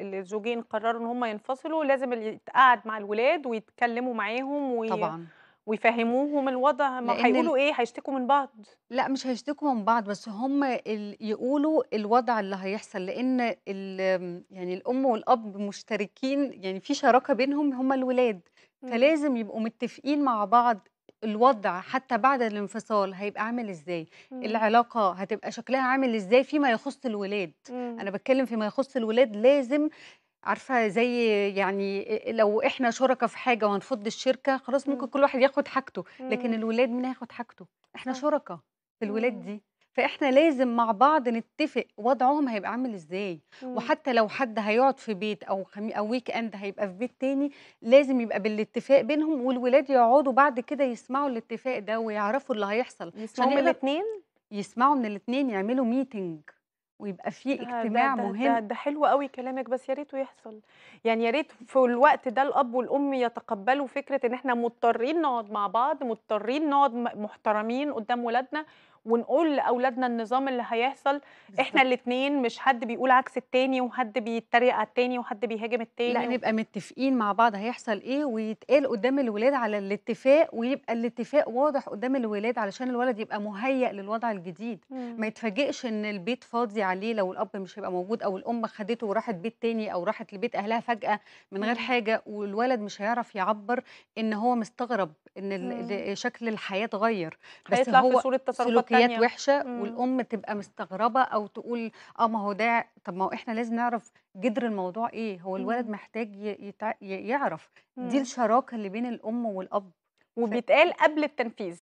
الزوجين قرروا ان هم ينفصلوا لازم يتقعد مع الولاد ويتكلموا معاهم وي... طبعا ويفهموهم الوضع ما هيقولوا ايه هيشتكوا من بعض لا مش هيشتكوا من بعض بس هم يقولوا الوضع اللي هيحصل لان يعني الام والاب مشتركين يعني في شراكه بينهم هم الولاد فلازم يبقوا متفقين مع بعض الوضع حتى بعد الانفصال هيبقى عامل ازاي مم. العلاقه هتبقى شكلها عامل ازاي فيما يخص الولاد مم. انا بتكلم فيما يخص الولاد لازم عارفه زي يعني لو احنا شركاء في حاجه وهنفض الشركه خلاص ممكن مم. كل واحد ياخد حاجته لكن الولاد مين هياخد حاجته احنا شركاء في الولاد دي فاحنا لازم مع بعض نتفق وضعهم هيبقى عامل ازاي مم. وحتى لو حد هيقعد في بيت او خمي او ويك اند هيبقى في بيت تاني لازم يبقى بالاتفاق بينهم والولاد يقعدوا بعد كده يسمعوا الاتفاق ده ويعرفوا اللي هيحصل يسمعوا من الاثنين يسمعوا من الاثنين يعملوا ميتنج ويبقى في آه، اجتماع ده ده مهم ده, ده حلو قوي كلامك بس يا ريته يحصل يعني يا ريت في الوقت ده الاب والام يتقبلوا فكره ان احنا مضطرين نقعد مع بعض مضطرين نقعد محترمين قدام ولادنا ونقول لاولادنا النظام اللي هيحصل بالزبط. احنا الاثنين مش حد بيقول عكس التاني وحد بيتريق على التاني وحد بيهاجم التاني لا و... نبقى متفقين مع بعض هيحصل ايه ويتقال قدام الولاد على الاتفاق ويبقى الاتفاق واضح قدام الولاد علشان الولد يبقى مهيئ للوضع الجديد مم. ما يتفاجئش ان البيت فاضي عليه لو الاب مش هيبقى موجود او الام خدته وراحت بيت تاني او راحت لبيت اهلها فجاه من غير مم. حاجه والولد مش هيعرف يعبر ان هو مستغرب ان إمم. شكل الحياه اتغير بس هو في صوره تصرفات وحشه مم. والام تبقى مستغربه او تقول اه ما هو ده طب ما هو احنا لازم نعرف جذر الموضوع ايه هو الولد مم. محتاج يتع... يعرف مم. دي إمم. الشراكه اللي بين الام والاب وبيتقال قبل التنفيذ